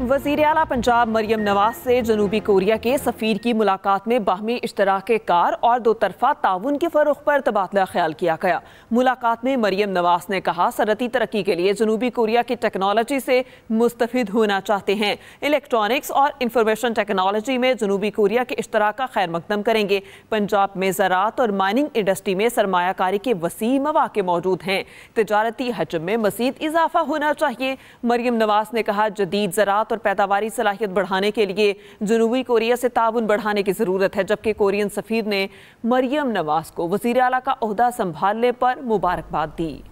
वजीर अला पंजाब मरियम नवाज से जनूबी कोरिया के सफ़ीर की मुलाकात में बाहमी इश्तराक कार और दो तरफा ताउन के फरोख पर तबादला ख्याल किया गया मुलाकात में मरियम नवाज ने कहा सरती तरक्की के लिए जनूबी कोरिया की टेक्नोलॉजी से मुस्तफ़ होना चाहते हैं इलेक्ट्रॉनिक्स और इंफॉर्मेशन टेक्नोलॉजी में जनूबी कोरिया के इश्तराक खैर मकदम करेंगे पंजाब में ज़रात और माइनिंग इंडस्ट्री में सरमाकारी के वसी मौाक़े मौजूद हैं तजारती हजम में मजीद इजाफा होना चाहिए मरियम नवाज ने कहा जदीद ज़रात ज़रात और पैदावारी सलाहियत बढ़ाने के लिए जनूबी कोरिया से ताउन बढ़ाने की ज़रूरत है जबकि कोरियन सफ़ीर ने मरियम नवाज को वज़ी अला का अहदा संभालने पर मुबारकबाद दी